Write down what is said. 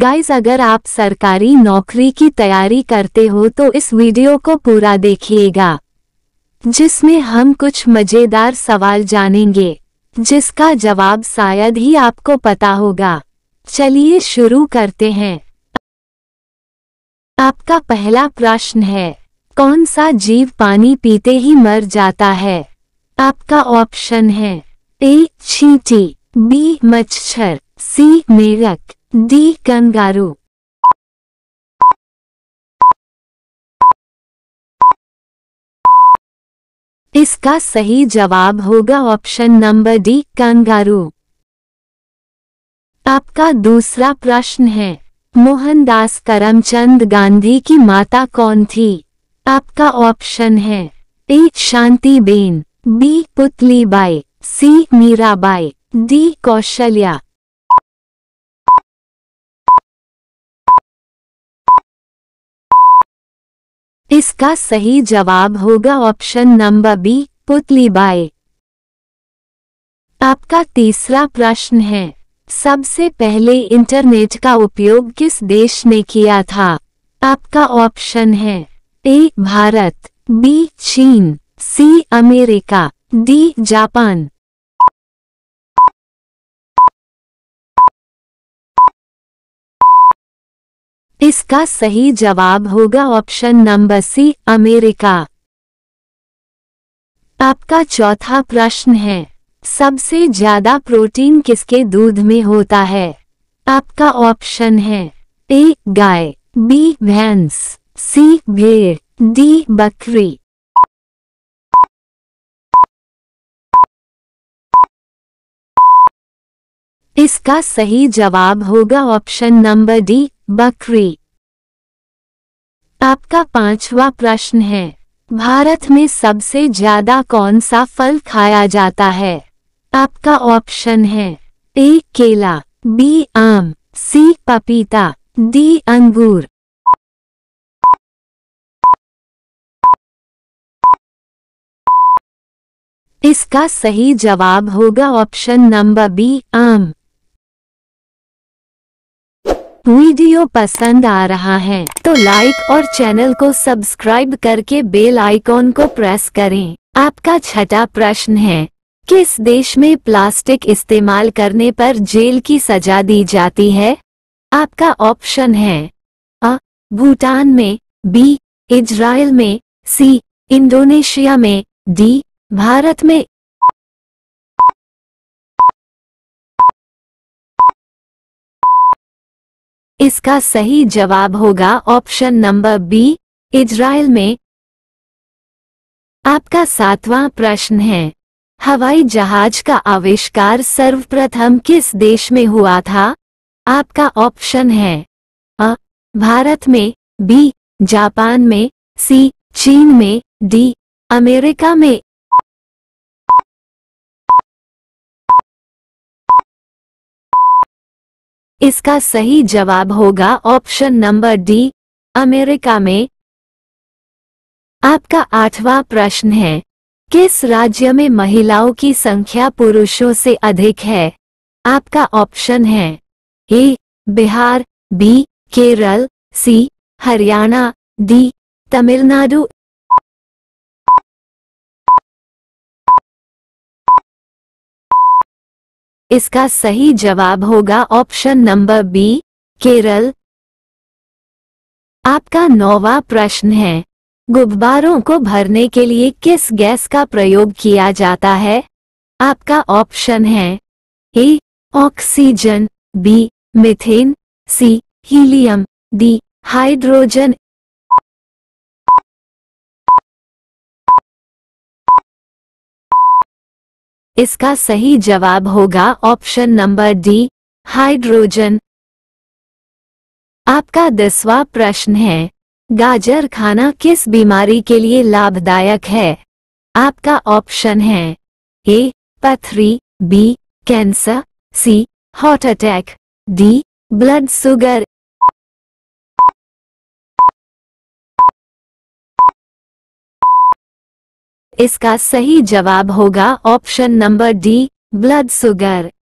guys अगर आप सरकारी नौकरी की तैयारी करते हो तो इस वीडियो को पूरा देखिएगा जिसमें हम कुछ मज़ेदार सवाल जानेंगे जिसका जवाब शायद ही आपको पता होगा चलिए शुरू करते हैं आपका पहला प्रश्न है कौन सा जीव पानी पीते ही मर जाता है आपका ऑप्शन है ए चींटी बी मच्छर सी मेरक डी कंगारू इसका सही जवाब होगा ऑप्शन नंबर डी कंगारू आपका दूसरा प्रश्न है मोहनदास करमचंद गांधी की माता कौन थी आपका ऑप्शन है A Shanti Ben B Putli Bai C Mirabai D Kaushalya इसका सही जवाब होगा option number B Putli Bai आपका तीसरा प्रश्न है सबसे पहले इंटरनेट का उपयोग किस देश ने किया था आपका ऑप्शन है ए भारत बी चीन सी अमेरिका डी जापान इसका सही जवाब होगा ऑप्शन नंबर सी अमेरिका आपका चौथा प्रश्न है सबसे ज्यादा प्रोटीन किसके दूध में होता है आपका ऑप्शन है ए गाय बी भैंस सी भेड़ डी बकरी इसका सही जवाब होगा ऑप्शन नंबर डी बकरी आपका पांचवा प्रश्न है भारत में सबसे ज्यादा कौन सा फल खाया जाता है आपका ऑप्शन है ए केला बी आम सी पपीता डी अंगूर इसका सही जवाब होगा ऑप्शन नंबर बी आम वीडियो पसंद आ रहा है तो लाइक और चैनल को सब्सक्राइब करके बेल आइकॉन को प्रेस करें आपका छठा प्रश्न है किस देश में प्लास्टिक इस्तेमाल करने पर जेल की सजा दी जाती है आपका ऑप्शन है अ भूटान में बी इजराइल में सी इंडोनेशिया में डी भारत में इसका सही जवाब होगा ऑप्शन नंबर बी इजराइल में आपका सातवां प्रश्न है हवाई जहाज का आविष्कार सर्वप्रथम किस देश में हुआ था आपका ऑप्शन है अ भारत में बी जापान में सी चीन में डी अमेरिका में इसका सही जवाब होगा ऑप्शन नंबर डी अमेरिका में आपका आठवां प्रश्न है किस राज्य में महिलाओं की संख्या पुरुषों से अधिक है आपका ऑप्शन है A Bihar B Kerala C Haryana D Tamil Nadu इसका सही जवाब होगा ऑप्शन नंबर बी केरल आपका नौवा प्रश्न है गुब्बारों को भरने के लिए किस गैस का प्रयोग किया जाता है आपका ऑप्शन है A oxygen B methane C helium D hydrogen इसका सही जवाब होगा ऑप्शन नंबर डी हाइड्रोजन आपका दसवा प्रश्न है गाजर खाना किस बीमारी के लिए लाभदायक है आपका ऑप्शन है ए पथरी B cancer C heart attack D blood sugar इसका सही जवाब होगा option number D blood sugar